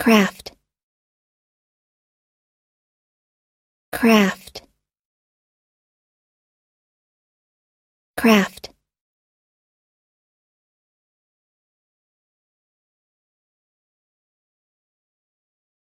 craft craft craft